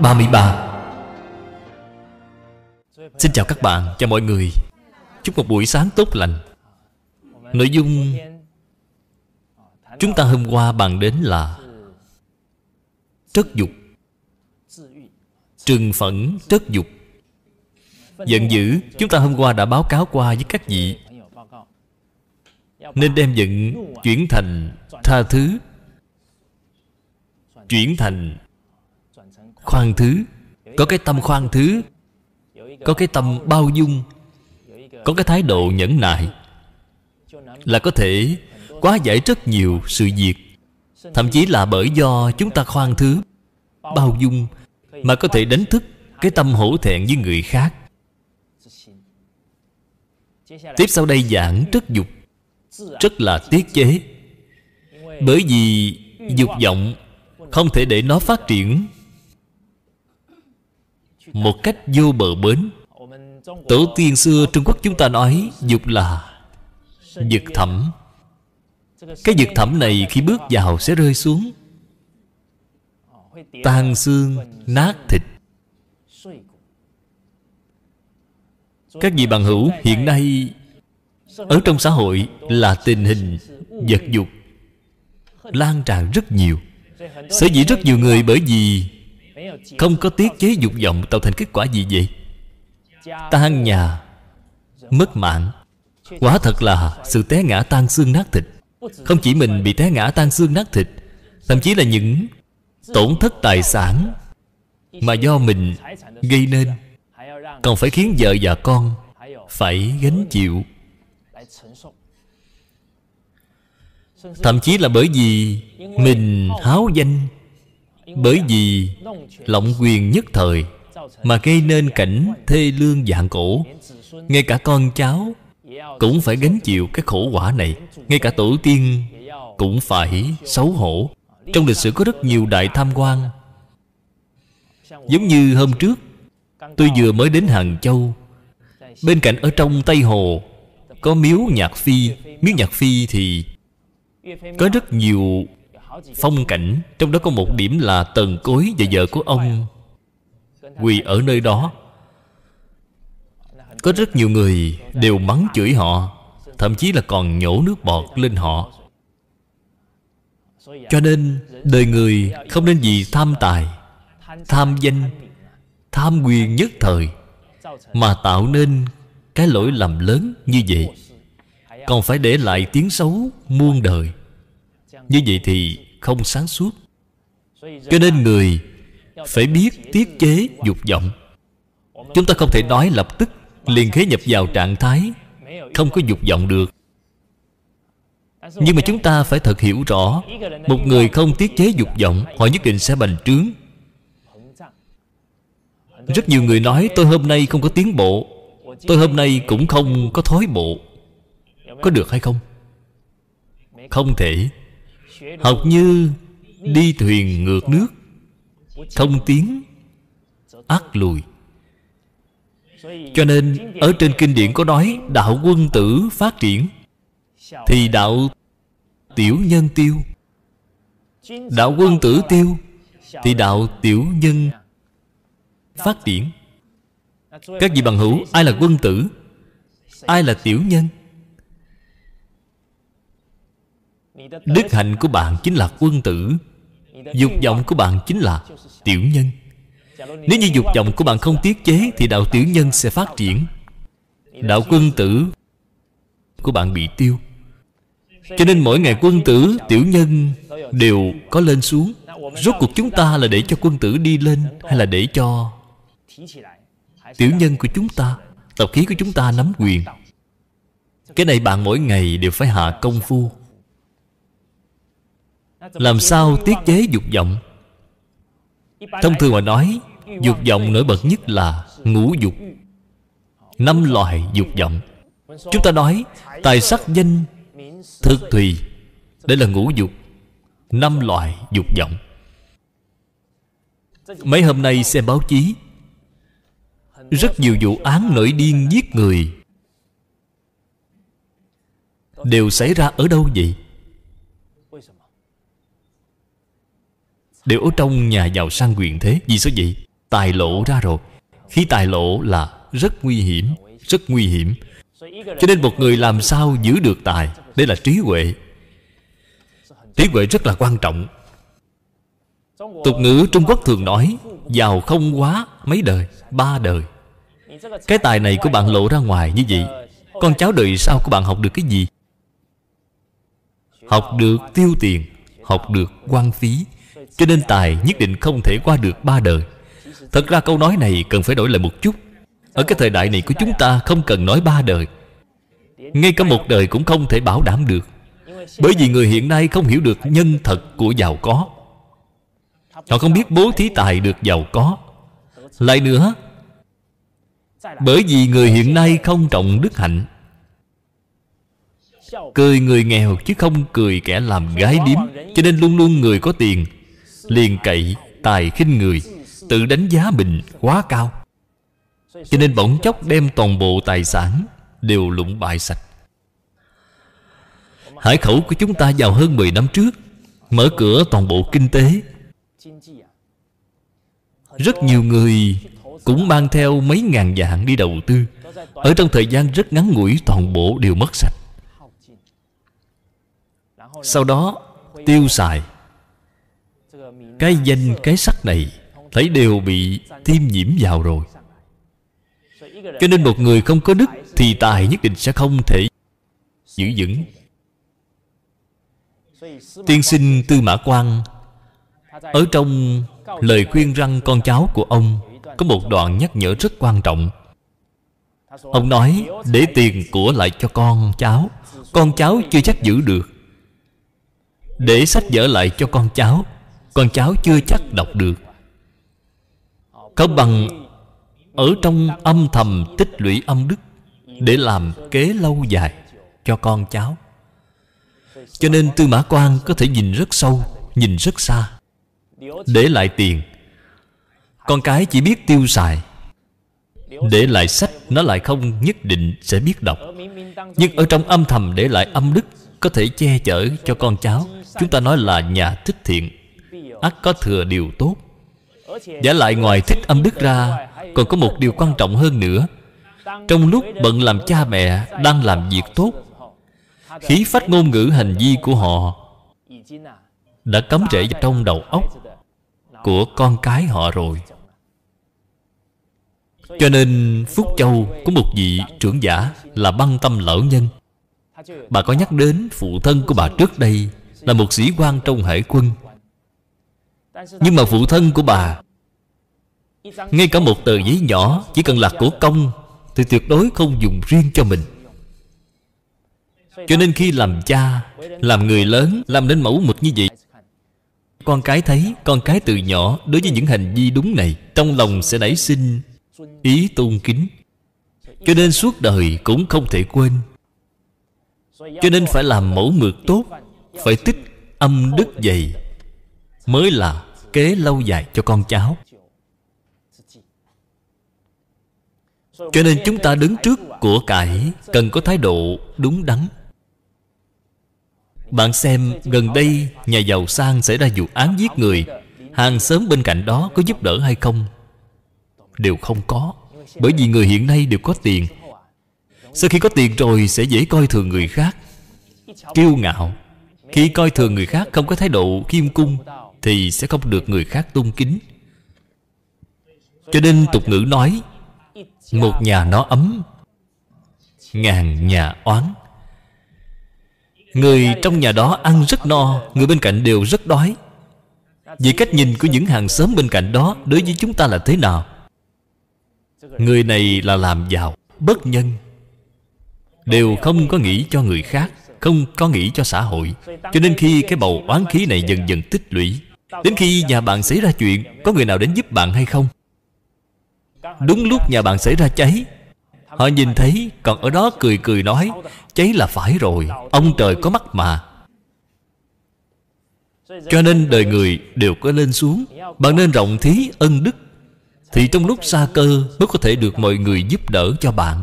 33 Xin chào các bạn, chào mọi người Chúc một buổi sáng tốt lành Nội dung Chúng ta hôm qua bàn đến là Trất dục Trừng phẫn trất dục Giận dữ Chúng ta hôm qua đã báo cáo qua với các vị Nên đem giận chuyển thành tha thứ Chuyển thành khoan thứ có cái tâm khoan thứ có cái tâm bao dung có cái thái độ nhẫn nại là có thể quá giải rất nhiều sự việc thậm chí là bởi do chúng ta khoan thứ bao dung mà có thể đánh thức cái tâm hổ thẹn với người khác tiếp sau đây giảng rất dục rất là tiết chế bởi vì dục vọng không thể để nó phát triển một cách vô bờ bến Tổ tiên xưa Trung Quốc chúng ta nói Dục là Dực thẩm Cái dực thẩm này khi bước vào sẽ rơi xuống Tan xương Nát thịt Các vị bằng hữu hiện nay Ở trong xã hội là tình hình vật dục Lan tràn rất nhiều Sở dĩ rất nhiều người bởi vì không có tiết chế dục vọng tạo thành kết quả gì vậy Tan nhà Mất mạng Quá thật là sự té ngã tan xương nát thịt Không chỉ mình bị té ngã tan xương nát thịt Thậm chí là những tổn thất tài sản Mà do mình gây nên Còn phải khiến vợ và con Phải gánh chịu Thậm chí là bởi vì Mình háo danh bởi vì lộng quyền nhất thời Mà gây nên cảnh thê lương dạng cổ Ngay cả con cháu Cũng phải gánh chịu cái khổ quả này Ngay cả tổ tiên Cũng phải xấu hổ Trong lịch sử có rất nhiều đại tham quan Giống như hôm trước Tôi vừa mới đến Hàng Châu Bên cạnh ở trong Tây Hồ Có miếu nhạc phi Miếu nhạc phi thì Có rất nhiều phong cảnh trong đó có một điểm là tầng cối và vợ của ông quỳ ở nơi đó có rất nhiều người đều mắng chửi họ thậm chí là còn nhổ nước bọt lên họ cho nên đời người không nên vì tham tài tham danh tham quyền nhất thời mà tạo nên cái lỗi lầm lớn như vậy còn phải để lại tiếng xấu muôn đời như vậy thì không sáng suốt cho nên người phải biết tiết chế dục vọng chúng ta không thể nói lập tức liền khế nhập vào trạng thái không có dục vọng được nhưng mà chúng ta phải thật hiểu rõ một người không tiết chế dục vọng họ nhất định sẽ bành trướng rất nhiều người nói tôi hôm nay không có tiến bộ tôi hôm nay cũng không có thói bộ có được hay không không thể học như đi thuyền ngược nước thông tiếng ắt lùi cho nên ở trên kinh điển có nói đạo quân tử phát triển thì đạo tiểu nhân tiêu đạo quân tử tiêu thì đạo tiểu nhân phát triển các vị bằng hữu ai là quân tử ai là tiểu nhân Đức hạnh của bạn chính là quân tử Dục vọng của bạn chính là tiểu nhân Nếu như dục vọng của bạn không tiết chế Thì đạo tiểu nhân sẽ phát triển Đạo quân tử của bạn bị tiêu Cho nên mỗi ngày quân tử, tiểu nhân đều có lên xuống Rốt cuộc chúng ta là để cho quân tử đi lên Hay là để cho tiểu nhân của chúng ta Tập khí của chúng ta nắm quyền Cái này bạn mỗi ngày đều phải hạ công phu làm sao tiết chế dục vọng Thông thường mà nói Dục vọng nổi bật nhất là ngũ dục Năm loại dục vọng Chúng ta nói Tài sắc danh Thực thùy Đây là ngũ dục Năm loại dục vọng Mấy hôm nay xem báo chí Rất nhiều vụ án nổi điên giết người Đều xảy ra ở đâu vậy? Đều ở trong nhà giàu sang quyền thế Vì sao vậy? Tài lộ ra rồi Khi tài lộ là rất nguy hiểm Rất nguy hiểm Cho nên một người làm sao giữ được tài Đây là trí huệ Trí huệ rất là quan trọng Tục ngữ Trung Quốc thường nói Giàu không quá mấy đời Ba đời Cái tài này của bạn lộ ra ngoài như vậy Con cháu đời sau của bạn học được cái gì Học được tiêu tiền Học được quan phí cho nên tài nhất định không thể qua được ba đời Thật ra câu nói này cần phải đổi lại một chút Ở cái thời đại này của chúng ta không cần nói ba đời Ngay cả một đời cũng không thể bảo đảm được Bởi vì người hiện nay không hiểu được nhân thật của giàu có Họ không biết bố thí tài được giàu có Lại nữa Bởi vì người hiện nay không trọng đức hạnh Cười người nghèo chứ không cười kẻ làm gái điếm Cho nên luôn luôn người có tiền liền cậy tài khinh người tự đánh giá mình quá cao cho nên bỗng chốc đem toàn bộ tài sản đều lụng bại sạch hải khẩu của chúng ta vào hơn 10 năm trước mở cửa toàn bộ kinh tế rất nhiều người cũng mang theo mấy ngàn vạn đi đầu tư ở trong thời gian rất ngắn ngủi toàn bộ đều mất sạch sau đó tiêu xài cái danh cái sắc này thấy đều bị tiêm nhiễm vào rồi cho nên một người không có đức thì tài nhất định sẽ không thể giữ vững tiên sinh tư mã quang ở trong lời khuyên răng con cháu của ông có một đoạn nhắc nhở rất quan trọng ông nói để tiền của lại cho con cháu con cháu chưa chắc giữ được để sách vở lại cho con cháu con cháu chưa chắc đọc được có bằng ở trong âm thầm tích lũy âm đức để làm kế lâu dài cho con cháu cho nên tư mã quan có thể nhìn rất sâu nhìn rất xa để lại tiền con cái chỉ biết tiêu xài để lại sách nó lại không nhất định sẽ biết đọc nhưng ở trong âm thầm để lại âm đức có thể che chở cho con cháu chúng ta nói là nhà thích thiện ắt có thừa điều tốt Giả lại ngoài thích âm đức ra Còn có một điều quan trọng hơn nữa Trong lúc bận làm cha mẹ Đang làm việc tốt Khí phách ngôn ngữ hành vi của họ Đã cấm rễ trong đầu óc Của con cái họ rồi Cho nên Phúc Châu Có một vị trưởng giả Là băng tâm lỡ nhân Bà có nhắc đến phụ thân của bà trước đây Là một sĩ quan trong hải quân nhưng mà phụ thân của bà Ngay cả một tờ giấy nhỏ Chỉ cần là của công Thì tuyệt đối không dùng riêng cho mình Cho nên khi làm cha Làm người lớn Làm nên mẫu mực như vậy Con cái thấy Con cái từ nhỏ Đối với những hành vi đúng này Trong lòng sẽ nảy sinh Ý tôn kính Cho nên suốt đời cũng không thể quên Cho nên phải làm mẫu mực tốt Phải tích âm đức dày mới là kế lâu dài cho con cháu cho nên chúng ta đứng trước của cải cần có thái độ đúng đắn bạn xem gần đây nhà giàu sang xảy ra vụ án giết người hàng xóm bên cạnh đó có giúp đỡ hay không đều không có bởi vì người hiện nay đều có tiền sau khi có tiền rồi sẽ dễ coi thường người khác kiêu ngạo khi coi thường người khác không có thái độ khiêm cung thì sẽ không được người khác tôn kính cho nên tục ngữ nói một nhà nó ấm ngàn nhà oán người trong nhà đó ăn rất no người bên cạnh đều rất đói vì cách nhìn của những hàng xóm bên cạnh đó đối với chúng ta là thế nào người này là làm giàu bất nhân đều không có nghĩ cho người khác không có nghĩ cho xã hội cho nên khi cái bầu oán khí này dần dần tích lũy Đến khi nhà bạn xảy ra chuyện Có người nào đến giúp bạn hay không Đúng lúc nhà bạn xảy ra cháy Họ nhìn thấy Còn ở đó cười cười nói Cháy là phải rồi Ông trời có mắt mà Cho nên đời người đều có lên xuống Bạn nên rộng thí ân đức Thì trong lúc xa cơ Mới có thể được mọi người giúp đỡ cho bạn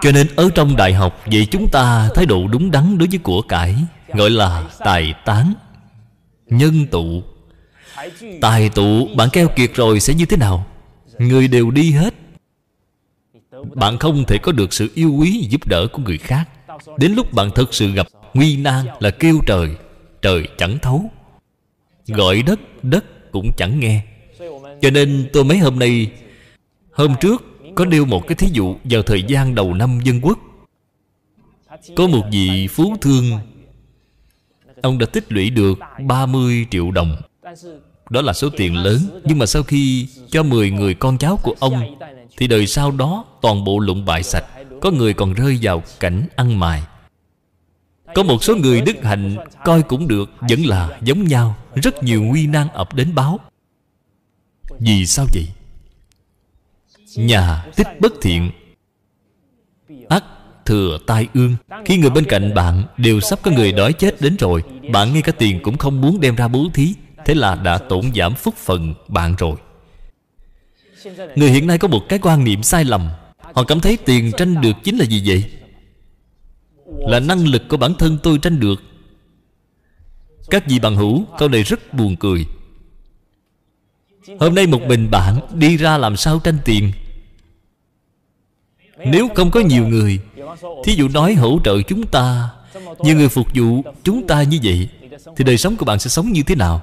Cho nên ở trong đại học Vậy chúng ta thái độ đúng đắn đối với của cải Gọi là tài tán Nhân tụ Tài tụ bạn keo kiệt rồi sẽ như thế nào Người đều đi hết Bạn không thể có được sự yêu quý giúp đỡ của người khác Đến lúc bạn thật sự gặp nguy nan là kêu trời Trời chẳng thấu Gọi đất, đất cũng chẳng nghe Cho nên tôi mấy hôm nay Hôm trước có nêu một cái thí dụ vào thời gian đầu năm dân quốc Có một vị phú thương Ông đã tích lũy được 30 triệu đồng Đó là số tiền lớn Nhưng mà sau khi cho 10 người con cháu của ông Thì đời sau đó toàn bộ lụng bại sạch Có người còn rơi vào cảnh ăn mài Có một số người đức hạnh coi cũng được Vẫn là giống nhau Rất nhiều nguy nan ập đến báo Vì sao vậy? Nhà tích bất thiện Ác thừa tai ương Khi người bên cạnh bạn đều sắp có người đói chết đến rồi Bạn ngay cả tiền cũng không muốn đem ra bố thí Thế là đã tổn giảm phúc phần bạn rồi Người hiện nay có một cái quan niệm sai lầm Họ cảm thấy tiền tranh được chính là gì vậy? Là năng lực của bản thân tôi tranh được Các vị bằng hữu Câu này rất buồn cười Hôm nay một mình bạn Đi ra làm sao tranh tiền Nếu không có nhiều người Thí dụ nói hỗ trợ chúng ta như người phục vụ chúng ta như vậy Thì đời sống của bạn sẽ sống như thế nào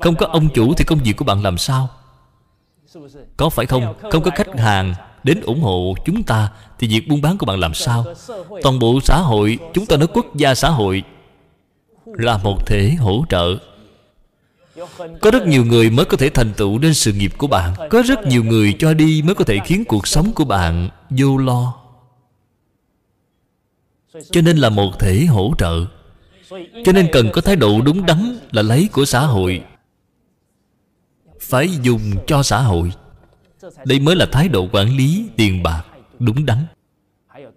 Không có ông chủ thì công việc của bạn làm sao Có phải không Không có khách hàng đến ủng hộ chúng ta Thì việc buôn bán của bạn làm sao Toàn bộ xã hội Chúng ta nói quốc gia xã hội Là một thể hỗ trợ có rất nhiều người mới có thể thành tựu nên sự nghiệp của bạn Có rất nhiều người cho đi mới có thể khiến cuộc sống của bạn vô lo cho nên là một thể hỗ trợ cho nên cần có thái độ đúng đắn là lấy của xã hội phải dùng cho xã hội đây mới là thái độ quản lý tiền bạc đúng đắn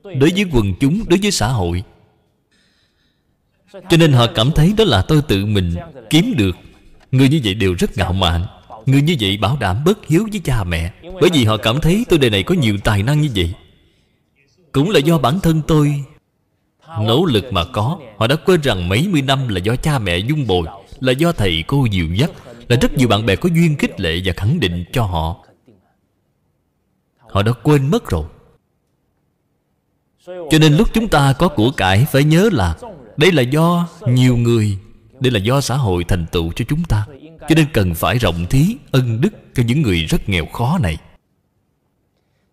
đối với quần chúng đối với xã hội cho nên họ cảm thấy đó là tôi tự mình kiếm được người như vậy đều rất ngạo mạn người như vậy bảo đảm bất hiếu với cha mẹ bởi vì họ cảm thấy tôi đời này có nhiều tài năng như vậy cũng là do bản thân tôi Nỗ lực mà có Họ đã quên rằng mấy mươi năm là do cha mẹ dung bồi Là do thầy cô dìu dắt Là rất nhiều bạn bè có duyên khích lệ và khẳng định cho họ Họ đã quên mất rồi Cho nên lúc chúng ta có của cải Phải nhớ là Đây là do nhiều người Đây là do xã hội thành tựu cho chúng ta Cho nên cần phải rộng thí ân đức Cho những người rất nghèo khó này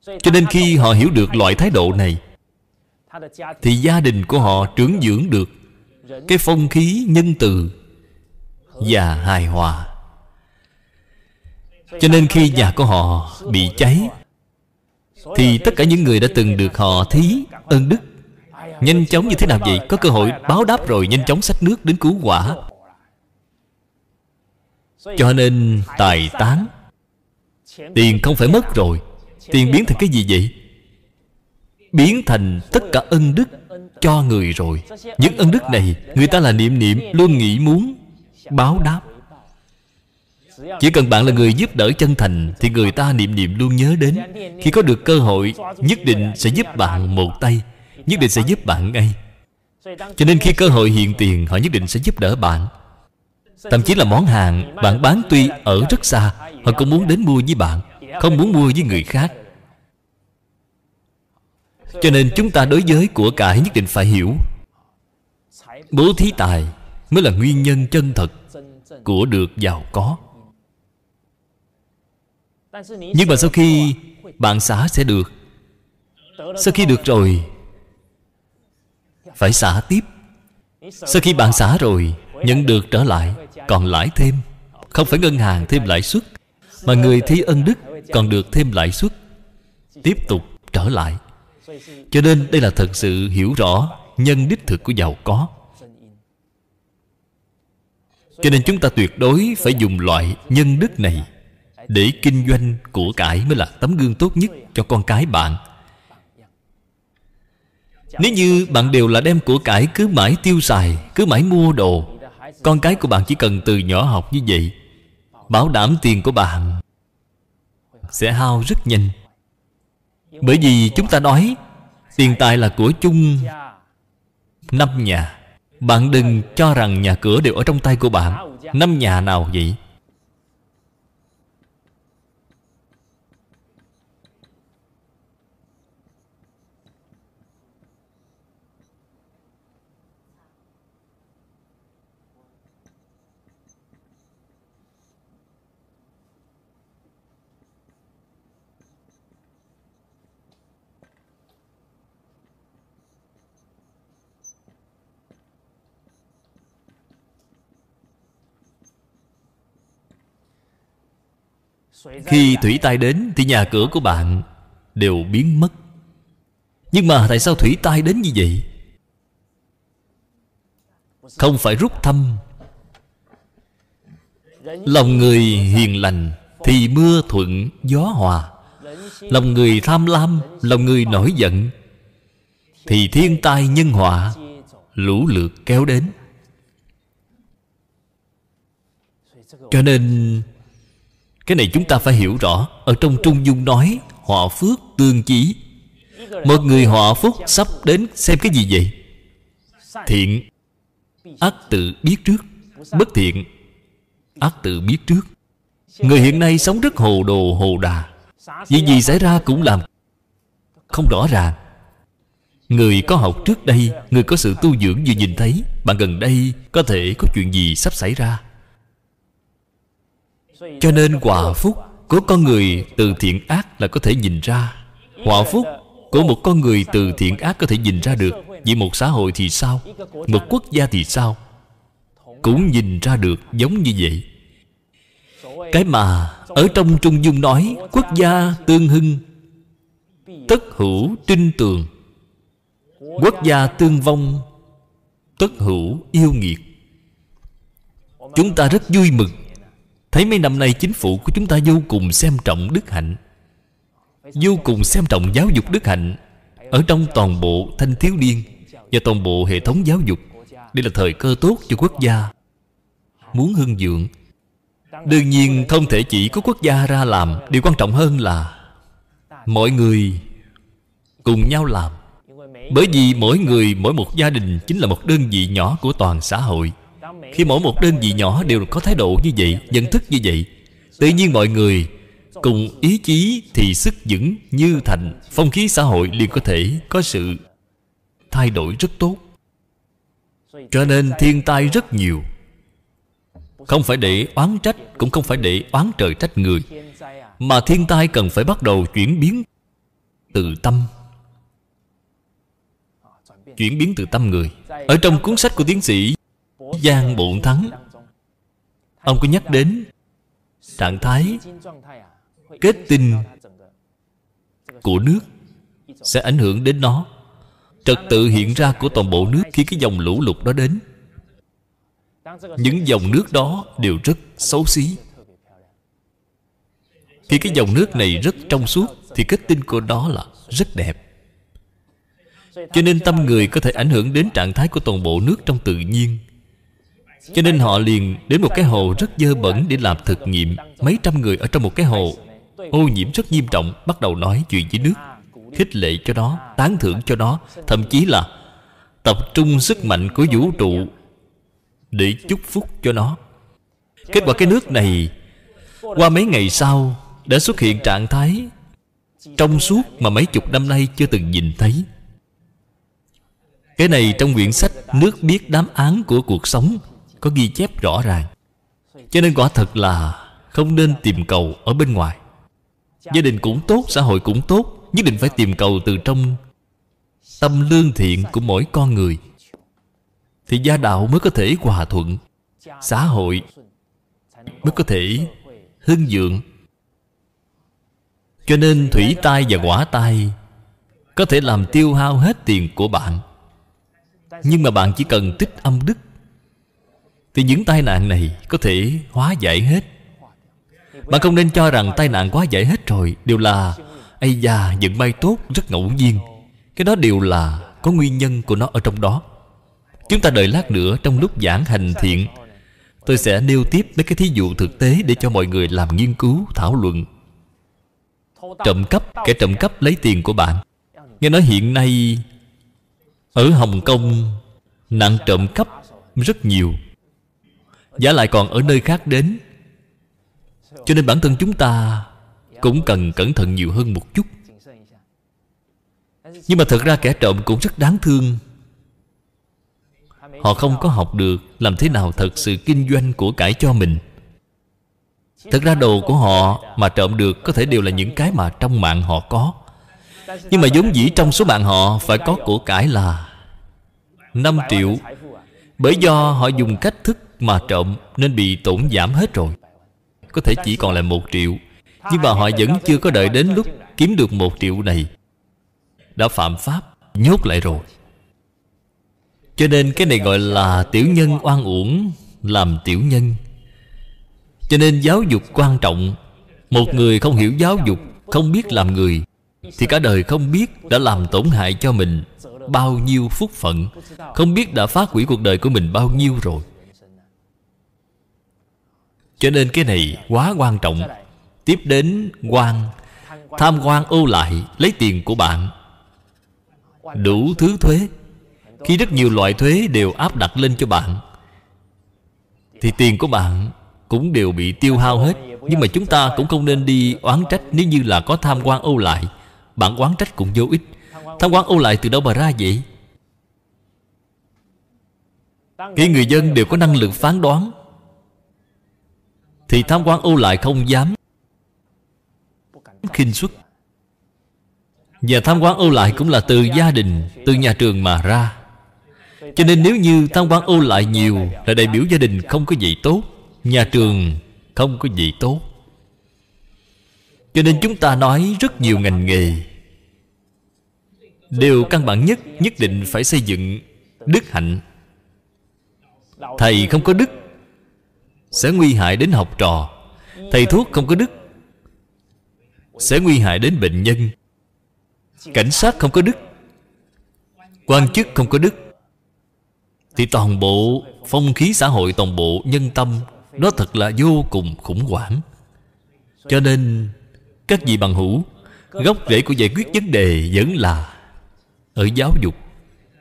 Cho nên khi họ hiểu được loại thái độ này thì gia đình của họ trưởng dưỡng được cái phong khí nhân từ và hài hòa cho nên khi nhà của họ bị cháy thì tất cả những người đã từng được họ thí ơn đức nhanh chóng như thế nào vậy có cơ hội báo đáp rồi nhanh chóng xách nước đến cứu quả cho nên tài tán tiền không phải mất rồi tiền biến thành cái gì vậy biến thành tất cả ân đức cho người rồi những ân đức này người ta là niệm niệm luôn nghĩ muốn báo đáp chỉ cần bạn là người giúp đỡ chân thành thì người ta niệm niệm luôn nhớ đến khi có được cơ hội nhất định sẽ giúp bạn một tay nhất định sẽ giúp bạn ngay cho nên khi cơ hội hiện tiền họ nhất định sẽ giúp đỡ bạn thậm chí là món hàng bạn bán tuy ở rất xa họ cũng muốn đến mua với bạn không muốn mua với người khác cho nên chúng ta đối với của cải nhất định phải hiểu Bố thí tài mới là nguyên nhân chân thật Của được giàu có Nhưng mà sau khi bạn xả sẽ được Sau khi được rồi Phải xả tiếp Sau khi bạn xả rồi Nhận được trở lại Còn lãi thêm Không phải ngân hàng thêm lãi suất Mà người thi ân đức còn được thêm lãi suất Tiếp tục trở lại cho nên đây là thật sự hiểu rõ nhân đích thực của giàu có cho nên chúng ta tuyệt đối phải dùng loại nhân đức này để kinh doanh của cải mới là tấm gương tốt nhất cho con cái bạn nếu như bạn đều là đem của cải cứ mãi tiêu xài cứ mãi mua đồ con cái của bạn chỉ cần từ nhỏ học như vậy bảo đảm tiền của bạn sẽ hao rất nhanh bởi vì chúng ta nói Tiền tài là của chung Năm nhà Bạn đừng cho rằng nhà cửa đều ở trong tay của bạn Năm nhà nào vậy Khi thủy tai đến Thì nhà cửa của bạn đều biến mất Nhưng mà tại sao thủy tai đến như vậy Không phải rút thăm Lòng người hiền lành Thì mưa thuận gió hòa Lòng người tham lam Lòng người nổi giận Thì thiên tai nhân họa Lũ lượt kéo đến Cho nên cái này chúng ta phải hiểu rõ Ở trong Trung Dung nói Họa phước tương chí Một người họa phúc sắp đến xem cái gì vậy Thiện Ác tự biết trước Bất thiện Ác tự biết trước Người hiện nay sống rất hồ đồ hồ đà Việc gì xảy ra cũng làm Không rõ ràng Người có học trước đây Người có sự tu dưỡng vừa nhìn thấy Bạn gần đây có thể có chuyện gì sắp xảy ra cho nên hòa phúc của con người từ thiện ác là có thể nhìn ra hòa phúc của một con người từ thiện ác có thể nhìn ra được vì một xã hội thì sao một quốc gia thì sao cũng nhìn ra được giống như vậy cái mà ở trong trung dung nói quốc gia tương hưng tất hữu trinh tường quốc gia tương vong tất hữu yêu nghiệt chúng ta rất vui mừng Thấy mấy năm nay chính phủ của chúng ta vô cùng xem trọng đức hạnh Vô cùng xem trọng giáo dục đức hạnh Ở trong toàn bộ thanh thiếu niên Và toàn bộ hệ thống giáo dục Đây là thời cơ tốt cho quốc gia Muốn hưng dưỡng Đương nhiên không thể chỉ có quốc gia ra làm Điều quan trọng hơn là Mọi người cùng nhau làm Bởi vì mỗi người mỗi một gia đình Chính là một đơn vị nhỏ của toàn xã hội khi mỗi một đơn vị nhỏ đều có thái độ như vậy Nhận thức như vậy Tự nhiên mọi người cùng ý chí Thì sức vững như thành Phong khí xã hội liền có thể có sự Thay đổi rất tốt Cho nên thiên tai rất nhiều Không phải để oán trách Cũng không phải để oán trời trách người Mà thiên tai cần phải bắt đầu chuyển biến Từ tâm chuyển biến từ tâm người ở trong cuốn sách của tiến sĩ gian Bụng Thắng Ông có nhắc đến Trạng thái Kết tinh Của nước Sẽ ảnh hưởng đến nó Trật tự hiện ra của toàn bộ nước Khi cái dòng lũ lụt đó đến Những dòng nước đó đều rất xấu xí Khi cái dòng nước này rất trong suốt Thì kết tinh của đó là rất đẹp cho nên tâm người có thể ảnh hưởng đến trạng thái của toàn bộ nước trong tự nhiên cho nên họ liền đến một cái hồ rất dơ bẩn để làm thực nghiệm Mấy trăm người ở trong một cái hồ Ô nhiễm rất nghiêm trọng Bắt đầu nói chuyện với nước Khích lệ cho nó, tán thưởng cho nó Thậm chí là tập trung sức mạnh của vũ trụ Để chúc phúc cho nó Kết quả cái nước này Qua mấy ngày sau Đã xuất hiện trạng thái Trong suốt mà mấy chục năm nay chưa từng nhìn thấy Cái này trong quyển sách Nước biết đám án của cuộc sống có ghi chép rõ ràng cho nên quả thật là không nên tìm cầu ở bên ngoài gia đình cũng tốt xã hội cũng tốt nhất định phải tìm cầu từ trong tâm lương thiện của mỗi con người thì gia đạo mới có thể hòa thuận xã hội mới có thể hưng vượng cho nên thủy tai và quả tai có thể làm tiêu hao hết tiền của bạn nhưng mà bạn chỉ cần tích âm đức thì những tai nạn này có thể hóa giải hết bạn không nên cho rằng tai nạn quá giải hết rồi Đều là Ây da vận may tốt rất ngẫu nhiên Cái đó đều là có nguyên nhân của nó ở trong đó Chúng ta đợi lát nữa trong lúc giảng hành thiện Tôi sẽ nêu tiếp mấy cái thí dụ thực tế Để cho mọi người làm nghiên cứu, thảo luận Trộm cắp, kẻ trộm cắp lấy tiền của bạn Nghe nói hiện nay Ở Hồng Kông Nạn trộm cắp rất nhiều giá lại còn ở nơi khác đến Cho nên bản thân chúng ta Cũng cần cẩn thận nhiều hơn một chút Nhưng mà thật ra kẻ trộm cũng rất đáng thương Họ không có học được Làm thế nào thật sự kinh doanh của cải cho mình Thật ra đồ của họ mà trộm được Có thể đều là những cái mà trong mạng họ có Nhưng mà giống dĩ trong số mạng họ Phải có của cải là 5 triệu Bởi do họ dùng cách thức mà trộm nên bị tổn giảm hết rồi có thể chỉ còn là một triệu nhưng mà họ vẫn chưa có đợi đến lúc kiếm được một triệu này đã phạm pháp nhốt lại rồi cho nên cái này gọi là tiểu nhân oan uổng làm tiểu nhân cho nên giáo dục quan trọng một người không hiểu giáo dục không biết làm người thì cả đời không biết đã làm tổn hại cho mình bao nhiêu phúc phận không biết đã phá hủy cuộc đời của mình bao nhiêu rồi cho nên cái này quá quan trọng tiếp đến quan tham quan ưu lại lấy tiền của bạn đủ thứ thuế khi rất nhiều loại thuế đều áp đặt lên cho bạn thì tiền của bạn cũng đều bị tiêu hao hết nhưng mà chúng ta cũng không nên đi oán trách nếu như là có tham quan ưu lại bạn oán trách cũng vô ích tham quan ưu lại từ đâu mà ra vậy khi người dân đều có năng lực phán đoán thì tham quan ô lại không dám khinh xuất Và tham quan ô lại cũng là từ gia đình Từ nhà trường mà ra Cho nên nếu như tham quan ô lại nhiều Là đại biểu gia đình không có gì tốt Nhà trường không có gì tốt Cho nên chúng ta nói rất nhiều ngành nghề đều căn bản nhất Nhất định phải xây dựng đức hạnh Thầy không có đức sẽ nguy hại đến học trò thầy thuốc không có đức sẽ nguy hại đến bệnh nhân cảnh sát không có đức quan chức không có đức thì toàn bộ phong khí xã hội toàn bộ nhân tâm nó thật là vô cùng khủng hoảng cho nên các vị bằng hữu gốc rễ của giải quyết vấn đề vẫn là ở giáo dục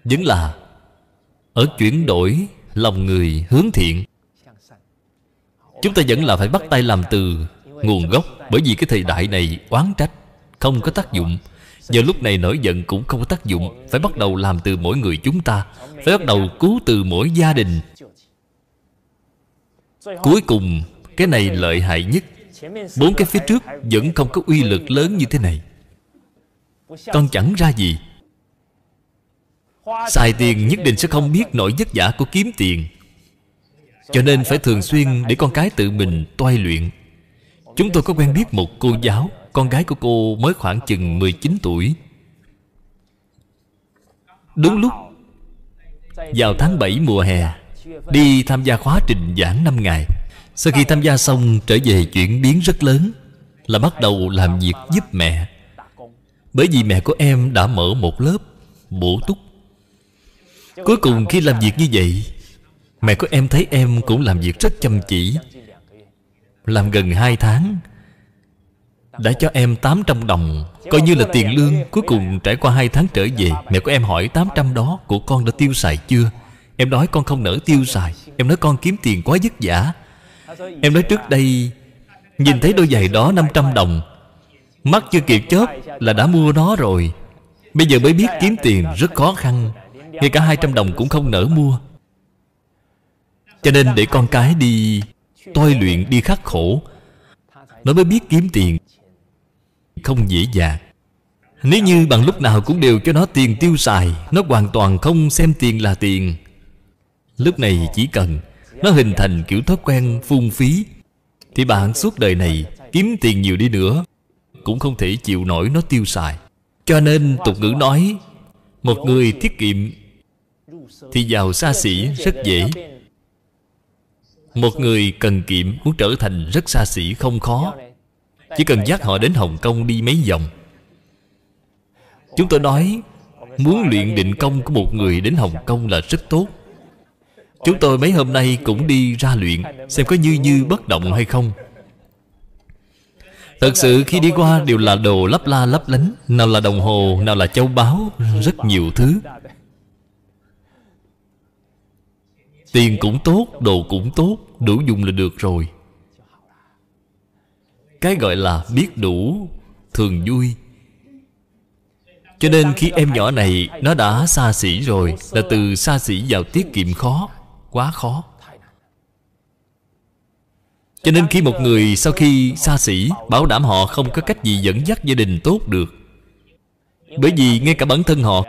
vẫn là ở chuyển đổi lòng người hướng thiện Chúng ta vẫn là phải bắt tay làm từ nguồn gốc Bởi vì cái thời đại này oán trách Không có tác dụng Giờ lúc này nổi giận cũng không có tác dụng Phải bắt đầu làm từ mỗi người chúng ta Phải bắt đầu cứu từ mỗi gia đình Cuối cùng Cái này lợi hại nhất Bốn cái phía trước vẫn không có uy lực lớn như thế này Con chẳng ra gì Xài tiền nhất định sẽ không biết nỗi vất vả của kiếm tiền cho nên phải thường xuyên để con cái tự mình toay luyện Chúng tôi có quen biết một cô giáo Con gái của cô mới khoảng chừng 19 tuổi Đúng lúc Vào tháng 7 mùa hè Đi tham gia khóa trình giảng 5 ngày Sau khi tham gia xong trở về chuyển biến rất lớn Là bắt đầu làm việc giúp mẹ Bởi vì mẹ của em đã mở một lớp Bổ túc Cuối cùng khi làm việc như vậy Mẹ của em thấy em cũng làm việc rất chăm chỉ Làm gần 2 tháng Đã cho em 800 đồng Coi như là tiền lương Cuối cùng trải qua 2 tháng trở về Mẹ của em hỏi 800 đó của con đã tiêu xài chưa Em nói con không nỡ tiêu xài Em nói con kiếm tiền quá vất vả Em nói trước đây Nhìn thấy đôi giày đó 500 đồng Mắt chưa kịp chớp là đã mua nó rồi Bây giờ mới biết kiếm tiền rất khó khăn Ngay cả 200 đồng cũng không nỡ mua cho nên để con cái đi Toi luyện đi khắc khổ Nó mới biết kiếm tiền Không dễ dàng Nếu như bằng lúc nào cũng đều cho nó tiền tiêu xài Nó hoàn toàn không xem tiền là tiền Lúc này chỉ cần Nó hình thành kiểu thói quen phung phí Thì bạn suốt đời này Kiếm tiền nhiều đi nữa Cũng không thể chịu nổi nó tiêu xài Cho nên tục ngữ nói Một người tiết kiệm Thì giàu xa xỉ rất dễ một người cần kiệm muốn trở thành rất xa xỉ không khó Chỉ cần dắt họ đến Hồng Kông đi mấy vòng Chúng tôi nói Muốn luyện định công của một người đến Hồng Kông là rất tốt Chúng tôi mấy hôm nay cũng đi ra luyện Xem có như như bất động hay không Thật sự khi đi qua đều là đồ lấp la lấp lánh Nào là đồng hồ, nào là châu báu Rất nhiều thứ Tiền cũng tốt, đồ cũng tốt đủ dùng là được rồi cái gọi là biết đủ thường vui cho nên khi em nhỏ này nó đã xa xỉ rồi là từ xa xỉ vào tiết kiệm khó quá khó cho nên khi một người sau khi xa xỉ bảo đảm họ không có cách gì dẫn dắt gia đình tốt được bởi vì ngay cả bản thân họ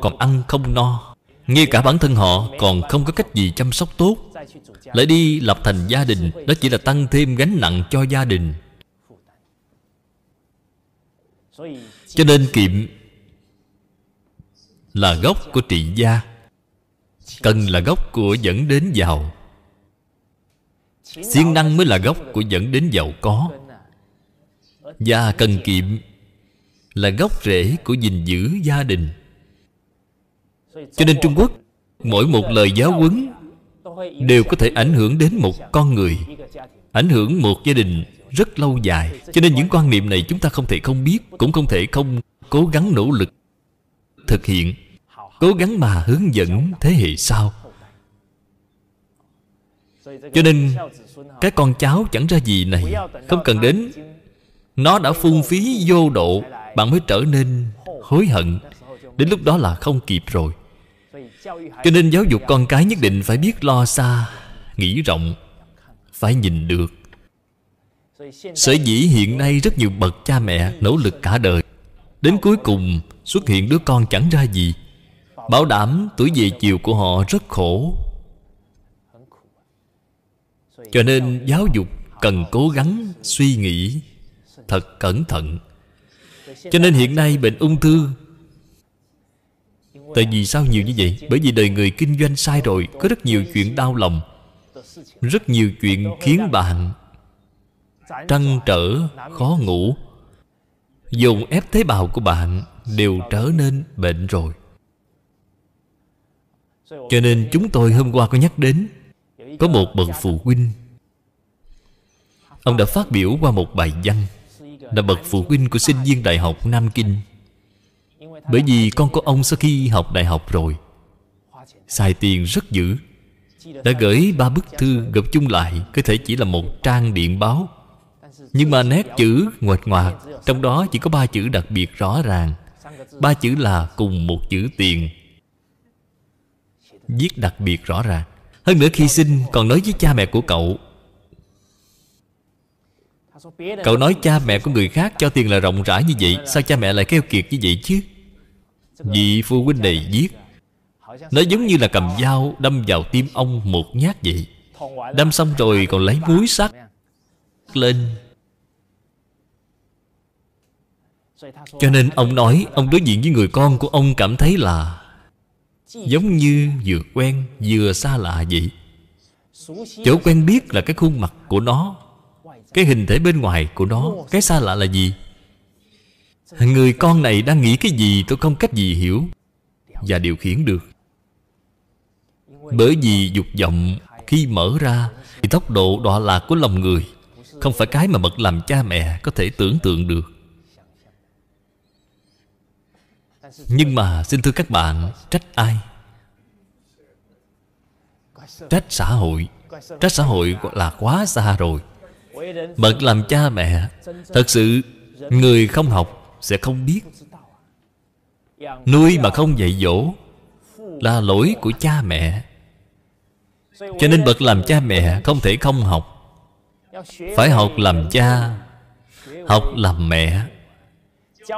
còn ăn không no ngay cả bản thân họ còn không có cách gì chăm sóc tốt Lại đi lập thành gia đình Đó chỉ là tăng thêm gánh nặng cho gia đình Cho nên kiệm Là gốc của trị gia Cần là gốc của dẫn đến giàu Siêng năng mới là gốc của dẫn đến giàu có Và cần kiệm Là gốc rễ của gìn giữ gia đình cho nên trung quốc mỗi một lời giáo huấn đều có thể ảnh hưởng đến một con người ảnh hưởng một gia đình rất lâu dài cho nên những quan niệm này chúng ta không thể không biết cũng không thể không cố gắng nỗ lực thực hiện cố gắng mà hướng dẫn thế hệ sau cho nên cái con cháu chẳng ra gì này Không cần đến Nó đã phung phí vô độ Bạn mới trở nên hối hận Đến lúc đó là không kịp rồi cho nên giáo dục con cái nhất định phải biết lo xa nghĩ rộng phải nhìn được sở dĩ hiện nay rất nhiều bậc cha mẹ nỗ lực cả đời đến cuối cùng xuất hiện đứa con chẳng ra gì bảo đảm tuổi về chiều của họ rất khổ cho nên giáo dục cần cố gắng suy nghĩ thật cẩn thận cho nên hiện nay bệnh ung thư Tại vì sao nhiều như vậy? Bởi vì đời người kinh doanh sai rồi Có rất nhiều chuyện đau lòng Rất nhiều chuyện khiến bạn Trăn trở, khó ngủ Dùng ép tế bào của bạn Đều trở nên bệnh rồi Cho nên chúng tôi hôm qua có nhắc đến Có một bậc phụ huynh Ông đã phát biểu qua một bài văn Là bậc phụ huynh của sinh viên Đại học Nam Kinh bởi vì con có ông sau khi học đại học rồi Xài tiền rất dữ Đã gửi ba bức thư gộp chung lại Có thể chỉ là một trang điện báo Nhưng mà nét chữ ngoệt ngoạc Trong đó chỉ có ba chữ đặc biệt rõ ràng Ba chữ là cùng một chữ tiền Viết đặc biệt rõ ràng Hơn nữa khi sinh còn nói với cha mẹ của cậu Cậu nói cha mẹ của người khác cho tiền là rộng rãi như vậy Sao cha mẹ lại keo kiệt như vậy chứ Vị phu huynh này giết Nó giống như là cầm dao đâm vào tim ông một nhát vậy Đâm xong rồi còn lấy muối sắt Lên Cho nên ông nói Ông đối diện với người con của ông cảm thấy là Giống như vừa quen vừa xa lạ vậy Chỗ quen biết là cái khuôn mặt của nó Cái hình thể bên ngoài của nó Cái xa lạ là gì Người con này đang nghĩ cái gì tôi không cách gì hiểu Và điều khiển được Bởi vì dục vọng khi mở ra Thì tốc độ đọa lạc của lòng người Không phải cái mà bậc làm cha mẹ có thể tưởng tượng được Nhưng mà xin thưa các bạn Trách ai? Trách xã hội Trách xã hội là quá xa rồi Bậc làm cha mẹ Thật sự Người không học sẽ không biết nuôi mà không dạy dỗ là lỗi của cha mẹ cho nên bậc làm cha mẹ không thể không học phải học làm cha học làm mẹ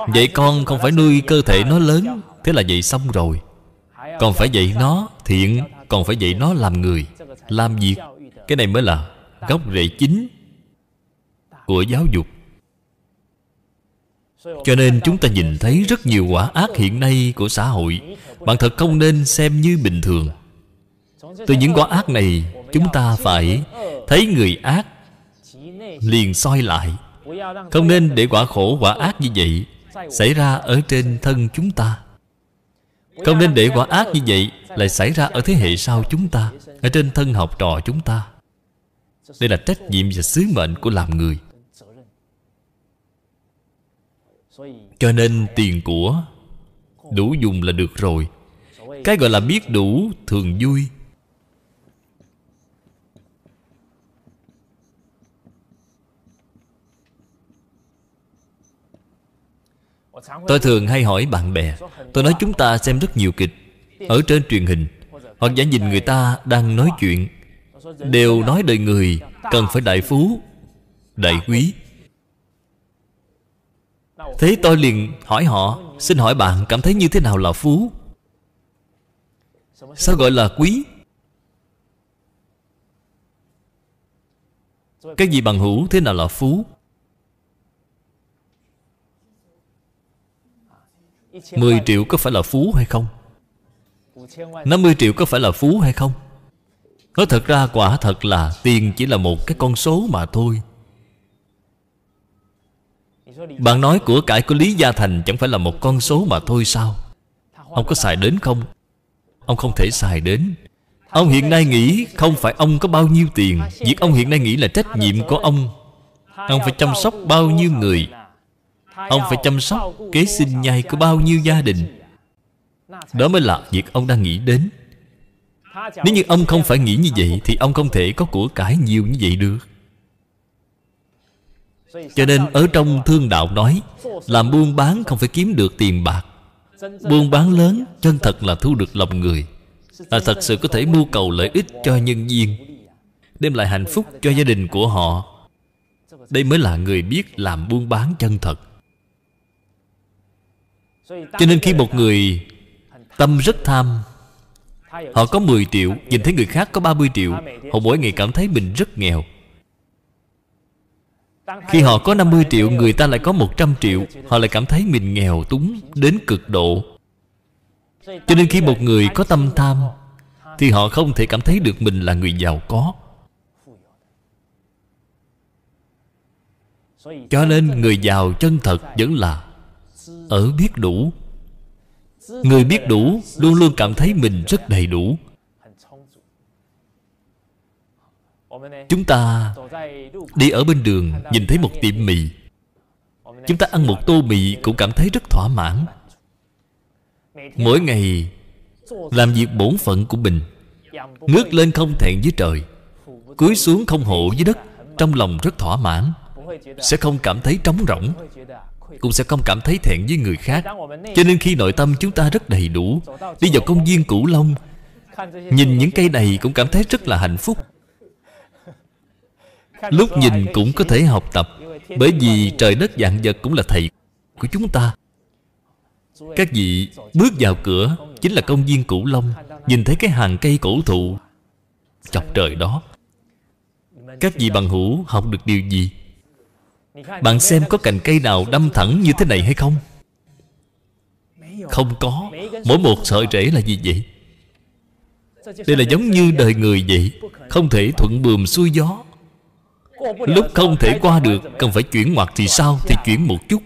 vậy con không phải nuôi cơ thể nó lớn thế là dạy xong rồi còn phải dạy nó thiện còn phải dạy nó làm người làm việc cái này mới là gốc rễ chính của giáo dục cho nên chúng ta nhìn thấy rất nhiều quả ác hiện nay của xã hội bạn thật không nên xem như bình thường từ những quả ác này chúng ta phải thấy người ác liền soi lại không nên để quả khổ quả ác như vậy xảy ra ở trên thân chúng ta không nên để quả ác như vậy lại xảy ra ở thế hệ sau chúng ta ở trên thân học trò chúng ta đây là trách nhiệm và sứ mệnh của làm người cho nên tiền của đủ dùng là được rồi cái gọi là biết đủ thường vui tôi thường hay hỏi bạn bè tôi nói chúng ta xem rất nhiều kịch ở trên truyền hình hoặc giả nhìn người ta đang nói chuyện đều nói đời người cần phải đại phú đại quý Thế tôi liền hỏi họ Xin hỏi bạn cảm thấy như thế nào là phú Sao gọi là quý cái gì bằng hữu thế nào là phú mười triệu có phải là phú hay không năm mươi triệu có phải là phú hay không Nói thật ra quả thật là Tiền chỉ là một cái con số mà thôi bạn nói của cải của Lý Gia Thành Chẳng phải là một con số mà thôi sao Ông có xài đến không Ông không thể xài đến Ông hiện nay nghĩ không phải ông có bao nhiêu tiền Việc ông hiện nay nghĩ là trách nhiệm của ông Ông phải chăm sóc bao nhiêu người Ông phải chăm sóc kế sinh nhai của bao nhiêu gia đình Đó mới là việc ông đang nghĩ đến Nếu như ông không phải nghĩ như vậy Thì ông không thể có của cải nhiều như vậy được cho nên ở trong thương đạo nói Làm buôn bán không phải kiếm được tiền bạc Buôn bán lớn chân thật là thu được lòng người Là thật sự có thể mưu cầu lợi ích cho nhân viên Đem lại hạnh phúc cho gia đình của họ Đây mới là người biết làm buôn bán chân thật Cho nên khi một người tâm rất tham Họ có 10 triệu Nhìn thấy người khác có 30 triệu Họ mỗi ngày cảm thấy mình rất nghèo khi họ có 50 triệu Người ta lại có 100 triệu Họ lại cảm thấy mình nghèo túng Đến cực độ Cho nên khi một người có tâm tham Thì họ không thể cảm thấy được mình là người giàu có Cho nên người giàu chân thật vẫn là Ở biết đủ Người biết đủ luôn luôn cảm thấy mình rất đầy đủ Chúng ta đi ở bên đường Nhìn thấy một tiệm mì Chúng ta ăn một tô mì Cũng cảm thấy rất thỏa mãn Mỗi ngày Làm việc bổn phận của mình Ngước lên không thẹn với trời Cúi xuống không hộ với đất Trong lòng rất thỏa mãn Sẽ không cảm thấy trống rỗng Cũng sẽ không cảm thấy thẹn với người khác Cho nên khi nội tâm chúng ta rất đầy đủ Đi vào công viên Cửu Long Nhìn những cây này cũng cảm thấy rất là hạnh phúc Lúc nhìn cũng có thể học tập Bởi vì trời đất dạng vật cũng là thầy của chúng ta Các vị bước vào cửa Chính là công viên Cửu Long Nhìn thấy cái hàng cây cổ thụ Chọc trời đó Các vị bằng hữu học được điều gì Bạn xem có cành cây nào đâm thẳng như thế này hay không Không có Mỗi một sợi rễ là gì vậy Đây là giống như đời người vậy Không thể thuận buồm xuôi gió Lúc không thể qua được Cần phải chuyển ngoặt thì sao Thì chuyển một chút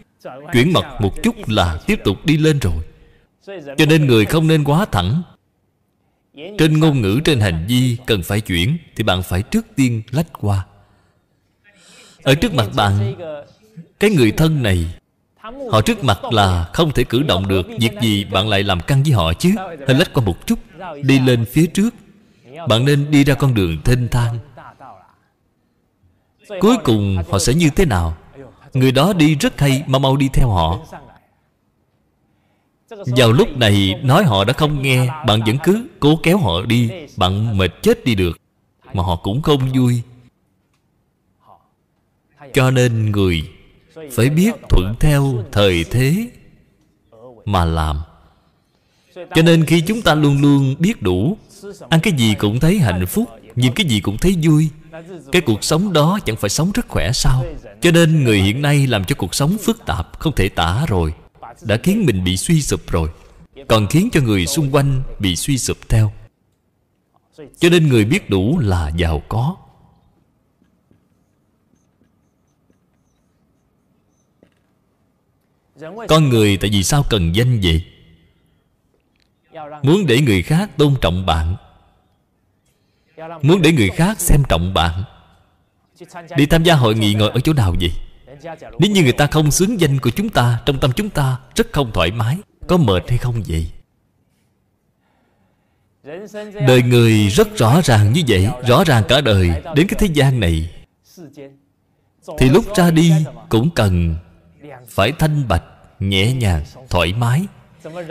Chuyển mặt một chút là tiếp tục đi lên rồi Cho nên người không nên quá thẳng Trên ngôn ngữ, trên hành vi Cần phải chuyển Thì bạn phải trước tiên lách qua Ở trước mặt bạn Cái người thân này Họ trước mặt là không thể cử động được Việc gì bạn lại làm căng với họ chứ hãy lách qua một chút Đi lên phía trước Bạn nên đi ra con đường thênh thang Cuối cùng họ sẽ như thế nào Người đó đi rất hay Mau mau đi theo họ Vào lúc này Nói họ đã không nghe Bạn vẫn cứ cố kéo họ đi Bạn mệt chết đi được Mà họ cũng không vui Cho nên người Phải biết thuận theo thời thế Mà làm Cho nên khi chúng ta luôn luôn biết đủ Ăn cái gì cũng thấy hạnh phúc Nhìn cái gì cũng thấy vui cái cuộc sống đó chẳng phải sống rất khỏe sao Cho nên người hiện nay làm cho cuộc sống phức tạp Không thể tả rồi Đã khiến mình bị suy sụp rồi Còn khiến cho người xung quanh bị suy sụp theo Cho nên người biết đủ là giàu có Con người tại vì sao cần danh vậy Muốn để người khác tôn trọng bạn Muốn để người khác xem trọng bạn Đi tham gia hội nghị ngồi ở chỗ nào vậy Nếu như người ta không xướng danh của chúng ta Trong tâm chúng ta rất không thoải mái Có mệt hay không vậy Đời người rất rõ ràng như vậy Rõ ràng cả đời Đến cái thế gian này Thì lúc ra đi cũng cần Phải thanh bạch Nhẹ nhàng, thoải mái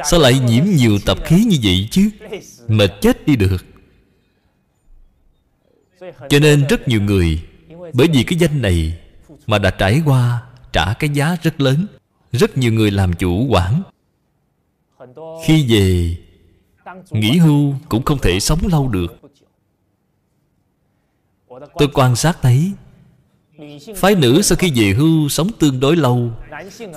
Sao lại nhiễm nhiều tập khí như vậy chứ Mệt chết đi được cho nên rất nhiều người bởi vì cái danh này mà đã trải qua trả cái giá rất lớn rất nhiều người làm chủ quản khi về nghỉ hưu cũng không thể sống lâu được tôi quan sát thấy phái nữ sau khi về hưu sống tương đối lâu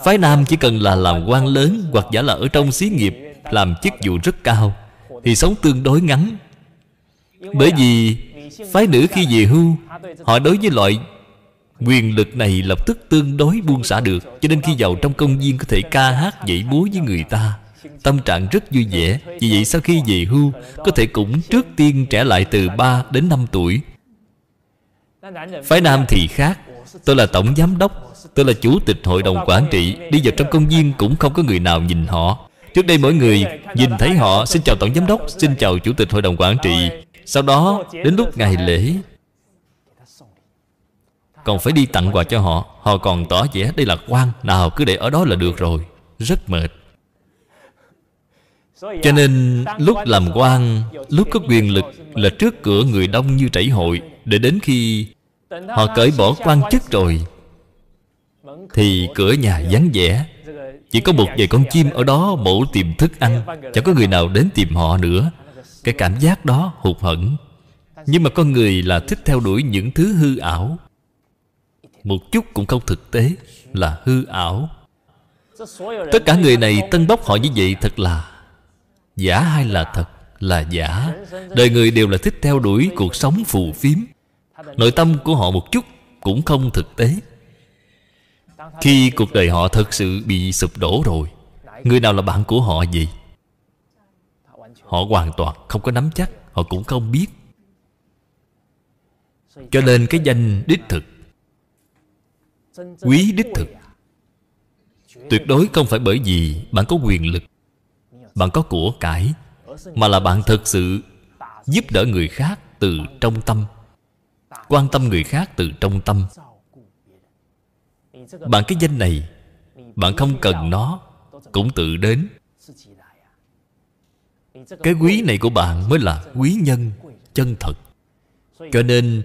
phái nam chỉ cần là làm quan lớn hoặc giả là ở trong xí nghiệp làm chức vụ rất cao thì sống tương đối ngắn bởi vì Phái nữ khi về hưu Họ đối với loại quyền lực này lập tức tương đối buông xả được Cho nên khi vào trong công viên có thể ca hát dạy múa với người ta Tâm trạng rất vui vẻ Vì vậy sau khi về hưu Có thể cũng trước tiên trẻ lại từ 3 đến 5 tuổi Phái nam thì khác Tôi là tổng giám đốc Tôi là chủ tịch hội đồng quản trị Đi vào trong công viên cũng không có người nào nhìn họ Trước đây mỗi người nhìn thấy họ Xin chào tổng giám đốc Xin chào chủ tịch hội đồng quản trị sau đó đến lúc ngày lễ Còn phải đi tặng quà cho họ Họ còn tỏ vẻ đây là quan Nào cứ để ở đó là được rồi Rất mệt cho nên lúc làm quan Lúc có quyền lực là trước cửa người đông như trảy hội Để đến khi họ cởi bỏ quan chức rồi Thì cửa nhà vắng vẻ Chỉ có một vài con chim ở đó mổ tìm thức ăn Chẳng có người nào đến tìm họ nữa cái cảm giác đó hụt hẫng nhưng mà con người là thích theo đuổi những thứ hư ảo một chút cũng không thực tế là hư ảo tất cả người này tân bốc họ như vậy thật là giả hay là thật là giả đời người đều là thích theo đuổi cuộc sống phù phiếm nội tâm của họ một chút cũng không thực tế khi cuộc đời họ thật sự bị sụp đổ rồi người nào là bạn của họ vậy Họ hoàn toàn không có nắm chắc Họ cũng không biết Cho nên cái danh đích thực Quý đích thực Tuyệt đối không phải bởi vì Bạn có quyền lực Bạn có của cải Mà là bạn thật sự Giúp đỡ người khác từ trong tâm Quan tâm người khác từ trong tâm Bạn cái danh này Bạn không cần nó Cũng tự đến cái quý này của bạn mới là quý nhân chân thật Cho nên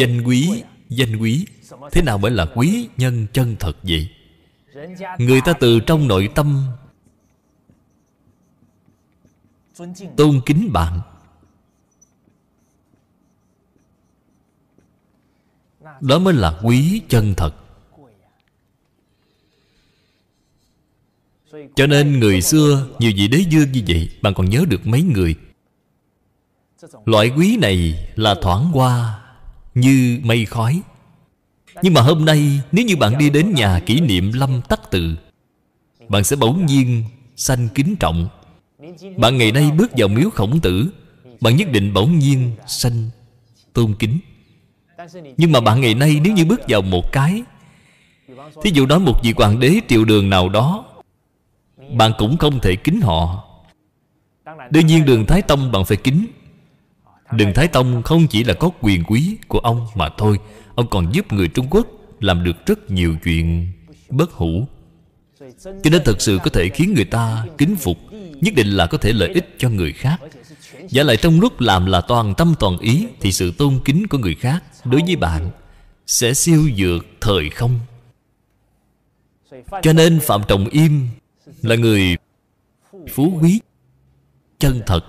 Danh quý Danh quý Thế nào mới là quý nhân chân thật vậy Người ta từ trong nội tâm Tôn kính bạn Đó mới là quý chân thật Cho nên người xưa Nhiều vị đế dương như vậy Bạn còn nhớ được mấy người Loại quý này là thoảng qua Như mây khói Nhưng mà hôm nay Nếu như bạn đi đến nhà kỷ niệm Lâm Tắc Tự Bạn sẽ bỗng nhiên Sanh kính trọng Bạn ngày nay bước vào miếu khổng tử Bạn nhất định bỗng nhiên sanh tôn kính Nhưng mà bạn ngày nay nếu như bước vào một cái Thí dụ nói một vị hoàng đế triều đường nào đó bạn cũng không thể kính họ Đương nhiên đường Thái Tông bạn phải kính Đường Thái Tông không chỉ là có quyền quý của ông mà thôi Ông còn giúp người Trung Quốc làm được rất nhiều chuyện bất hủ Cho nên thật sự có thể khiến người ta kính phục Nhất định là có thể lợi ích cho người khác Giả lại trong lúc làm là toàn tâm toàn ý Thì sự tôn kính của người khác đối với bạn Sẽ siêu dược thời không Cho nên Phạm Trọng Im là người phú quý Chân thật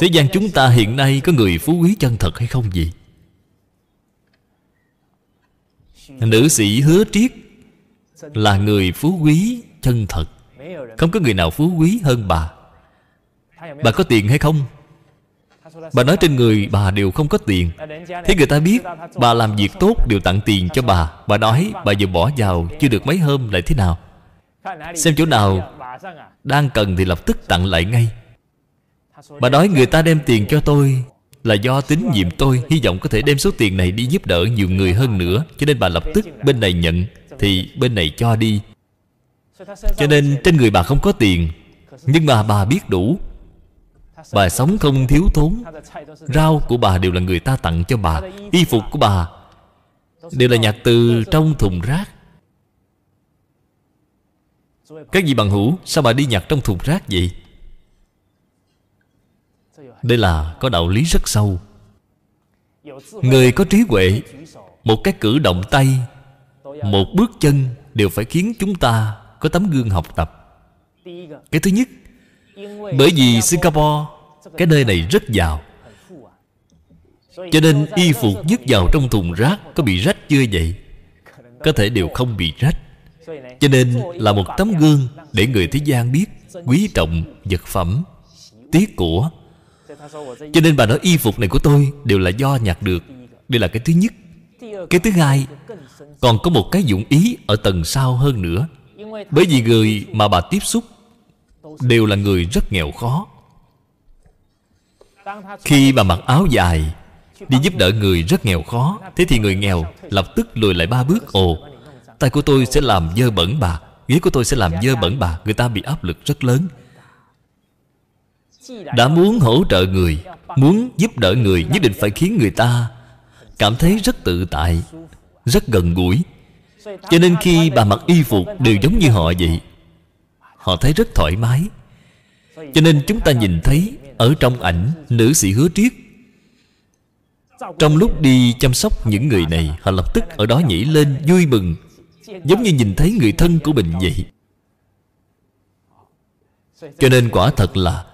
Thế gian chúng ta hiện nay có người phú quý chân thật hay không gì? Nữ sĩ hứa triết Là người phú quý chân thật Không có người nào phú quý hơn bà Bà có tiền hay không? Bà nói trên người bà đều không có tiền Thế người ta biết Bà làm việc tốt đều tặng tiền cho bà Bà nói bà vừa bỏ vào Chưa được mấy hôm lại thế nào Xem chỗ nào à? Đang cần thì lập tức tặng lại ngay Bà nói người ta đem tiền cho tôi Là do tín nhiệm tôi Hy vọng có thể đem số tiền này đi giúp đỡ nhiều người hơn nữa Cho nên bà lập tức bên này nhận Thì bên này cho đi Cho nên trên người bà không có tiền Nhưng mà bà biết đủ Bà sống không thiếu thốn Rau của bà đều là người ta tặng cho bà Y phục của bà Đều là nhặt từ trong thùng rác các vị bằng hữu Sao bà đi nhặt trong thùng rác vậy Đây là có đạo lý rất sâu Người có trí huệ Một cái cử động tay Một bước chân Đều phải khiến chúng ta Có tấm gương học tập Cái thứ nhất Bởi vì Singapore Cái nơi này rất giàu Cho nên y phục nhất vào trong thùng rác Có bị rách chưa vậy Có thể đều không bị rách cho nên là một tấm gương Để người thế gian biết Quý trọng vật phẩm Tiếc của Cho nên bà nói y phục này của tôi Đều là do nhặt được Đây là cái thứ nhất Cái thứ hai Còn có một cái dụng ý Ở tầng sau hơn nữa Bởi vì người mà bà tiếp xúc Đều là người rất nghèo khó Khi bà mặc áo dài Đi giúp đỡ người rất nghèo khó Thế thì người nghèo lập tức lùi lại ba bước Ồ Tay của tôi sẽ làm dơ bẩn bà Ghế của tôi sẽ làm dơ bẩn bà Người ta bị áp lực rất lớn Đã muốn hỗ trợ người Muốn giúp đỡ người Nhất định phải khiến người ta Cảm thấy rất tự tại Rất gần gũi Cho nên khi bà mặc y phục Đều giống như họ vậy Họ thấy rất thoải mái Cho nên chúng ta nhìn thấy Ở trong ảnh Nữ sĩ hứa triết Trong lúc đi chăm sóc những người này Họ lập tức ở đó nhảy lên vui mừng Giống như nhìn thấy người thân của mình vậy Cho nên quả thật là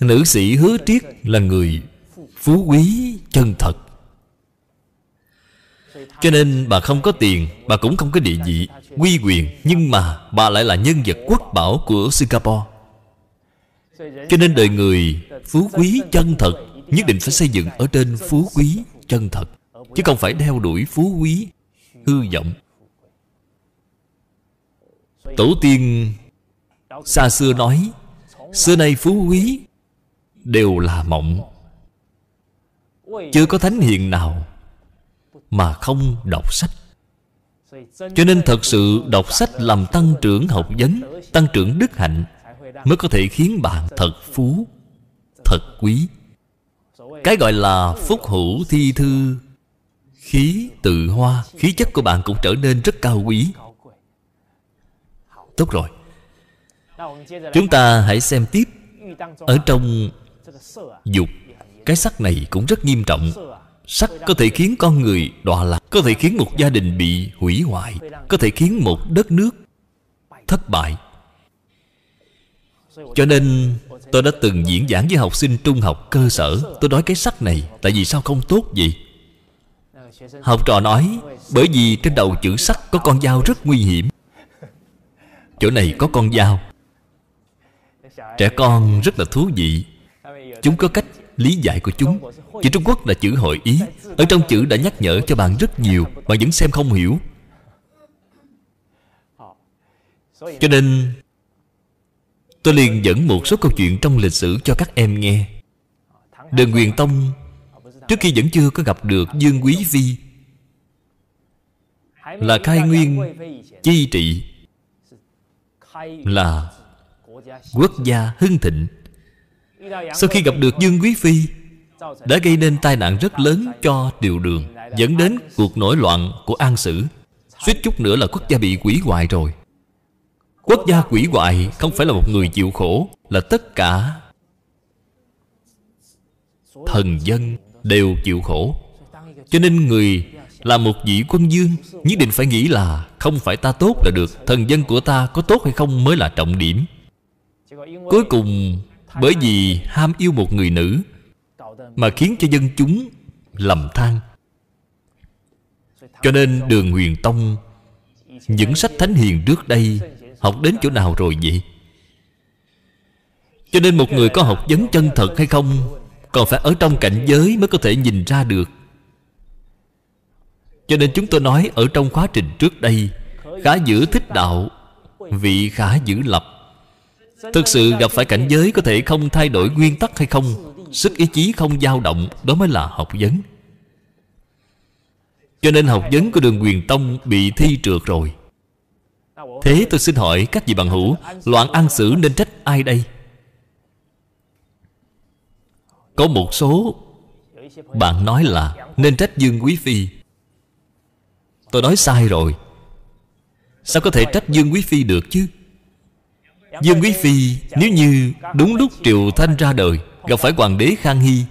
Nữ sĩ hứa triết là người phú quý chân thật Cho nên bà không có tiền Bà cũng không có địa vị Quy quyền Nhưng mà bà lại là nhân vật quốc bảo của Singapore Cho nên đời người Phú quý chân thật Nhất định phải xây dựng ở trên phú quý chân thật Chứ không phải đeo đuổi phú quý Hư vọng Tổ tiên xa xưa nói Xưa nay phú quý Đều là mộng Chưa có thánh hiền nào Mà không đọc sách Cho nên thật sự đọc sách làm tăng trưởng học vấn Tăng trưởng đức hạnh Mới có thể khiến bạn thật phú Thật quý Cái gọi là phúc hữu thi thư Khí tự hoa Khí chất của bạn cũng trở nên rất cao quý Tốt rồi Chúng ta hãy xem tiếp Ở trong dục Cái sắc này cũng rất nghiêm trọng Sắc có thể khiến con người đọa lạc Có thể khiến một gia đình bị hủy hoại Có thể khiến một đất nước thất bại Cho nên tôi đã từng diễn giảng với học sinh trung học cơ sở Tôi nói cái sắc này Tại vì sao không tốt vậy Học trò nói Bởi vì trên đầu chữ sắc có con dao rất nguy hiểm Chỗ này có con dao Trẻ con rất là thú vị Chúng có cách lý giải của chúng Chữ Trung Quốc là chữ hội ý Ở trong chữ đã nhắc nhở cho bạn rất nhiều Bạn vẫn xem không hiểu Cho nên Tôi liền dẫn một số câu chuyện trong lịch sử cho các em nghe Đền Nguyên Tông Trước khi vẫn chưa có gặp được Dương Quý Phi Là khai nguyên Chi trị là quốc gia hưng thịnh sau khi gặp được dương quý phi đã gây nên tai nạn rất lớn cho điều đường dẫn đến cuộc nổi loạn của an sử suýt chút nữa là quốc gia bị quỷ hoại rồi quốc gia quỷ hoại không phải là một người chịu khổ là tất cả thần dân đều chịu khổ cho nên người là một vị quân dương Nhất định phải nghĩ là Không phải ta tốt là được Thần dân của ta có tốt hay không mới là trọng điểm Cuối cùng Bởi vì ham yêu một người nữ Mà khiến cho dân chúng lầm than Cho nên đường huyền tông Những sách thánh hiền trước đây Học đến chỗ nào rồi vậy Cho nên một người có học vấn chân thật hay không Còn phải ở trong cảnh giới mới có thể nhìn ra được cho nên chúng tôi nói Ở trong quá trình trước đây Khá giữ thích đạo Vị khá giữ lập Thực sự gặp phải cảnh giới Có thể không thay đổi nguyên tắc hay không Sức ý chí không dao động Đó mới là học vấn Cho nên học vấn của đường quyền tông Bị thi trượt rồi Thế tôi xin hỏi các vị bằng hữu Loạn an xử nên trách ai đây Có một số Bạn nói là Nên trách Dương Quý Phi Tôi nói sai rồi Sao có thể trách Dương Quý Phi được chứ Dương Quý Phi nếu như đúng lúc Triệu Thanh ra đời Gặp phải Hoàng đế Khang Hy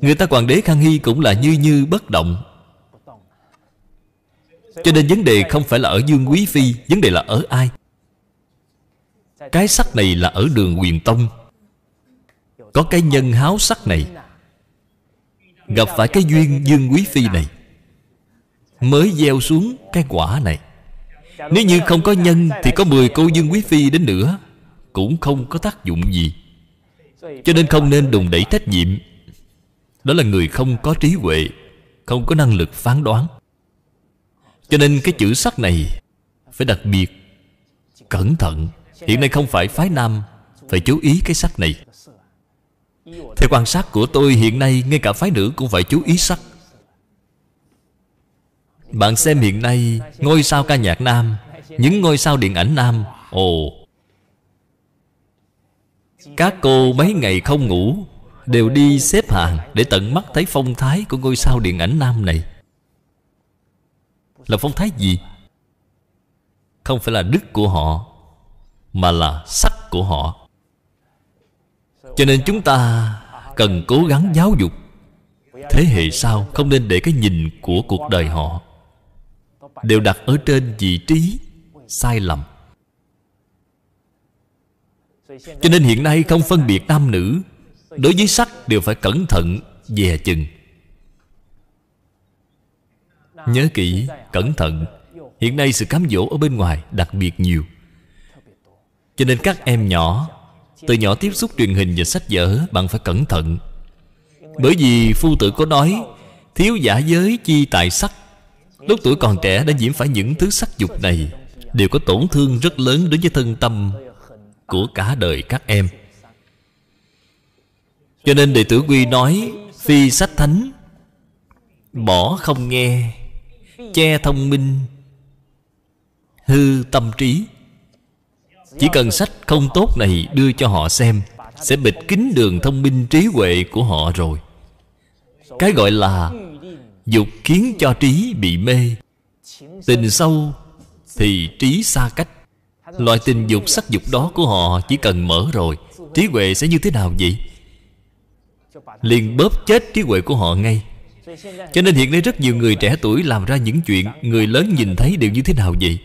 Người ta Hoàng đế Khang Hy cũng là như như bất động Cho nên vấn đề không phải là ở Dương Quý Phi Vấn đề là ở ai Cái sắc này là ở đường quyền tông Có cái nhân háo sắc này Gặp phải cái duyên Dương Quý Phi này Mới gieo xuống cái quả này Nếu như không có nhân Thì có 10 cô Dương Quý Phi đến nữa Cũng không có tác dụng gì Cho nên không nên đùng đẩy trách nhiệm Đó là người không có trí huệ Không có năng lực phán đoán Cho nên cái chữ sắc này Phải đặc biệt Cẩn thận Hiện nay không phải phái nam Phải chú ý cái sắc này Theo quan sát của tôi hiện nay Ngay cả phái nữ cũng phải chú ý sắc bạn xem hiện nay Ngôi sao ca nhạc Nam Những ngôi sao điện ảnh Nam Ồ Các cô mấy ngày không ngủ Đều đi xếp hàng Để tận mắt thấy phong thái của ngôi sao điện ảnh Nam này Là phong thái gì? Không phải là đức của họ Mà là sắc của họ Cho nên chúng ta Cần cố gắng giáo dục thế hệ sau không nên để cái nhìn của cuộc đời họ đều đặt ở trên vị trí sai lầm cho nên hiện nay không phân biệt nam nữ đối với sắc đều phải cẩn thận dè chừng nhớ kỹ cẩn thận hiện nay sự cám dỗ ở bên ngoài đặc biệt nhiều cho nên các em nhỏ từ nhỏ tiếp xúc truyền hình và sách vở bạn phải cẩn thận bởi vì phu tử có nói thiếu giả giới chi tại sắc Lúc tuổi còn trẻ đã nhiễm phải những thứ sắc dục này Đều có tổn thương rất lớn đối với thân tâm Của cả đời các em Cho nên đệ tử Quy nói Phi sách thánh Bỏ không nghe Che thông minh Hư tâm trí Chỉ cần sách không tốt này đưa cho họ xem Sẽ bịt kín đường thông minh trí huệ của họ rồi Cái gọi là Dục khiến cho trí bị mê Tình sâu thì trí xa cách Loại tình dục sắc dục đó của họ chỉ cần mở rồi Trí huệ sẽ như thế nào vậy? Liền bóp chết trí huệ của họ ngay Cho nên hiện nay rất nhiều người trẻ tuổi làm ra những chuyện Người lớn nhìn thấy đều như thế nào vậy?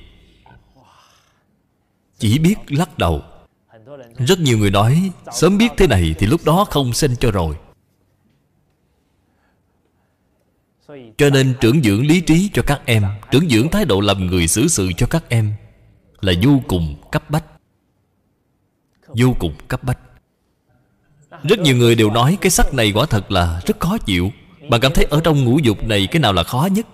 Chỉ biết lắc đầu Rất nhiều người nói Sớm biết thế này thì lúc đó không sinh cho rồi cho nên trưởng dưỡng lý trí cho các em trưởng dưỡng thái độ làm người xử sự cho các em là vô cùng cấp bách vô cùng cấp bách rất nhiều người đều nói cái sắc này quả thật là rất khó chịu bạn cảm thấy ở trong ngũ dục này cái nào là khó nhất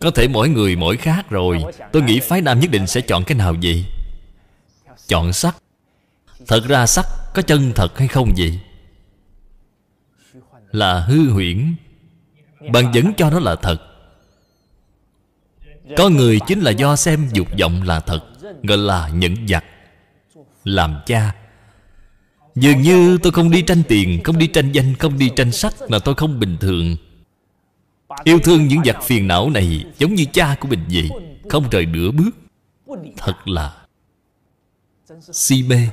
Có thể mỗi người mỗi khác rồi Tôi nghĩ phái nam nhất định sẽ chọn cái nào vậy Chọn sắc Thật ra sắc có chân thật hay không vậy là hư huyễn bạn vẫn cho nó là thật có người chính là do xem dục vọng là thật gọi là nhẫn giặc làm cha dường như tôi không đi tranh tiền không đi tranh danh không đi tranh sắc là tôi không bình thường yêu thương những giặc phiền não này giống như cha của mình vậy không rời nửa bước thật là si mê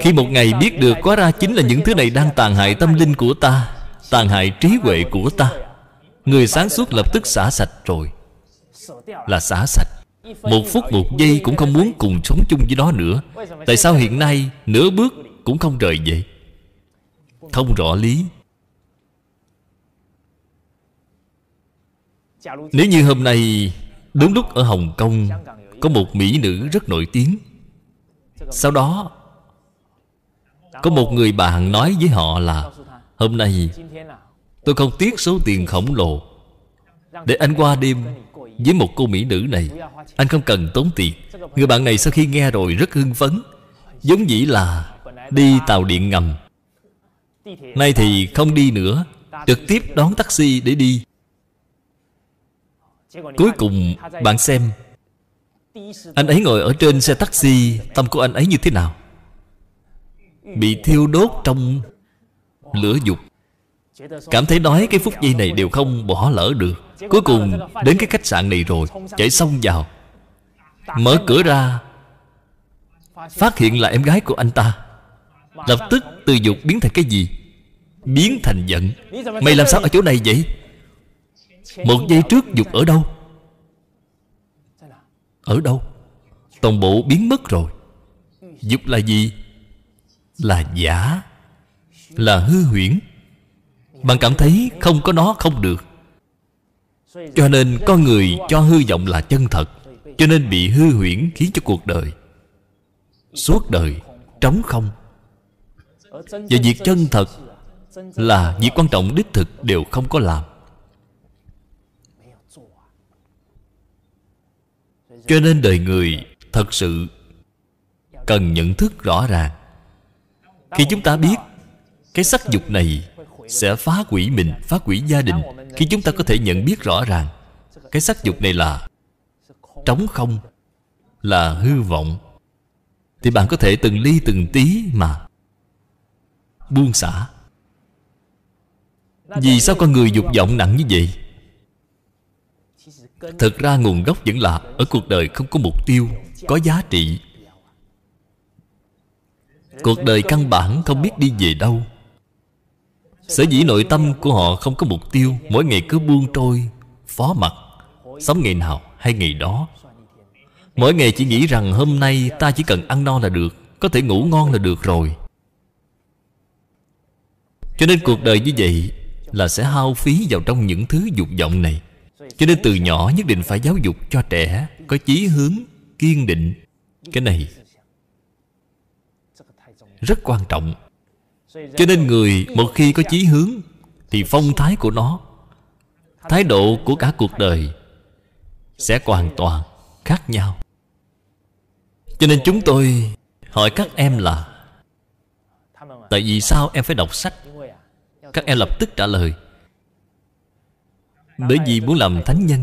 khi một ngày biết được quá ra chính là những thứ này đang tàn hại tâm linh của ta Tàn hại trí huệ của ta Người sáng suốt lập tức xả sạch rồi Là xả sạch Một phút một giây cũng không muốn cùng sống chung với nó nữa Tại sao hiện nay nửa bước cũng không rời vậy Không rõ lý Nếu như hôm nay Đúng lúc ở Hồng Kông Có một mỹ nữ rất nổi tiếng Sau đó có một người bạn nói với họ là Hôm nay tôi không tiếc số tiền khổng lồ Để anh qua đêm với một cô mỹ nữ này Anh không cần tốn tiền Người bạn này sau khi nghe rồi rất hưng phấn Giống dĩ là đi tàu điện ngầm Nay thì không đi nữa Trực tiếp đón taxi để đi Cuối cùng bạn xem Anh ấy ngồi ở trên xe taxi Tâm của anh ấy như thế nào Bị thiêu đốt trong lửa dục Cảm thấy nói cái phút giây này đều không bỏ lỡ được Cuối cùng đến cái khách sạn này rồi Chạy xong vào Mở cửa ra Phát hiện là em gái của anh ta Lập tức từ dục biến thành cái gì Biến thành giận Mày làm sao ở chỗ này vậy Một giây trước dục ở đâu Ở đâu Toàn bộ biến mất rồi Dục là gì là giả là hư huyễn bạn cảm thấy không có nó không được cho nên con người cho hư vọng là chân thật cho nên bị hư huyễn khiến cho cuộc đời suốt đời trống không và việc chân thật là việc quan trọng đích thực đều không có làm cho nên đời người thật sự cần nhận thức rõ ràng khi chúng ta biết Cái sắc dục này Sẽ phá hủy mình, phá hủy gia đình Khi chúng ta có thể nhận biết rõ ràng Cái sắc dục này là Trống không Là hư vọng Thì bạn có thể từng ly từng tí mà Buông xả Vì sao con người dục vọng nặng như vậy Thật ra nguồn gốc vẫn là Ở cuộc đời không có mục tiêu Có giá trị Cuộc đời căn bản không biết đi về đâu Sở dĩ nội tâm của họ không có mục tiêu Mỗi ngày cứ buông trôi Phó mặt Sống ngày nào hay ngày đó Mỗi ngày chỉ nghĩ rằng hôm nay ta chỉ cần ăn no là được Có thể ngủ ngon là được rồi Cho nên cuộc đời như vậy Là sẽ hao phí vào trong những thứ dục vọng này Cho nên từ nhỏ nhất định phải giáo dục cho trẻ Có chí hướng, kiên định Cái này rất quan trọng cho nên người một khi có chí hướng thì phong thái của nó thái độ của cả cuộc đời sẽ hoàn toàn khác nhau cho nên chúng tôi hỏi các em là tại vì sao em phải đọc sách các em lập tức trả lời bởi vì muốn làm thánh nhân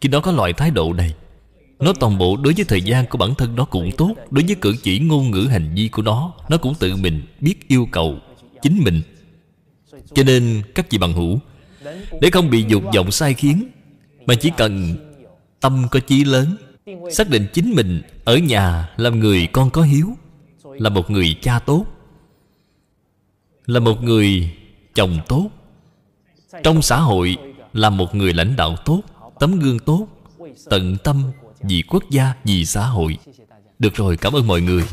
khi đó có loại thái độ này nó toàn bộ đối với thời gian của bản thân nó cũng tốt Đối với cử chỉ ngôn ngữ hành vi của nó Nó cũng tự mình biết yêu cầu Chính mình Cho nên các vị bằng hữu Để không bị dục vọng sai khiến Mà chỉ cần tâm có chí lớn Xác định chính mình Ở nhà làm người con có hiếu Là một người cha tốt Là một người chồng tốt Trong xã hội Là một người lãnh đạo tốt Tấm gương tốt Tận tâm vì quốc gia, vì xã hội. Được rồi, cảm ơn mọi người.